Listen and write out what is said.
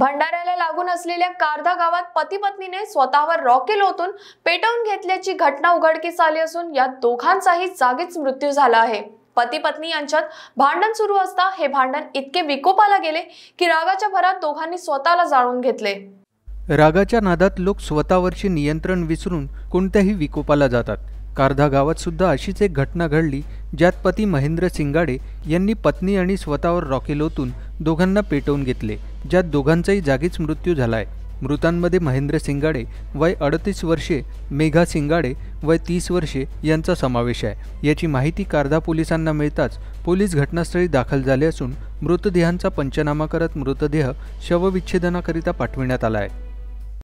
भंडाऱ्याला लागून असलेल्या कारधा गावात पती पत्नीने स्वतःवर रॉकेल ओतून पेटवून घेतल्याची घटना उघडकीस आली असून या दोघांचाही जागीच मृत्यू झाला आहे पती पत्नी यांच्यात भांडण सुरू असता हे भांडण इतके विकोपाला गेले की रागाच्या भरात दोघांनी स्वतःला जाळून घेतले रागाच्या नादात लोक स्वतःवरचे नियंत्रण विसरून कोणत्याही विकोपाला जातात कारधा गावात सुद्धा अशीच एक घटना घडली ज्यात पती महेंद्र सिंगाडे यांनी पत्नी आणि स्वतःवर रॉकेल ओतून दोघांना पेटवून घेतले ज्यात दोघांचाही जागीच मृत्यू झाला आहे मृतांमध्ये महेंद्र सिंगाडे वय अडतीस वर्षे मेघा सिंगाडे वय तीस वर्षे यांचा समावेश आहे याची माहिती कारधा पोलिसांना मिळताच पोलीस घटनास्थळी दाखल झाले असून मृतदेहांचा पंचनामा करत मृतदेह शवविच्छेदनाकरिता पाठविण्यात आला आहे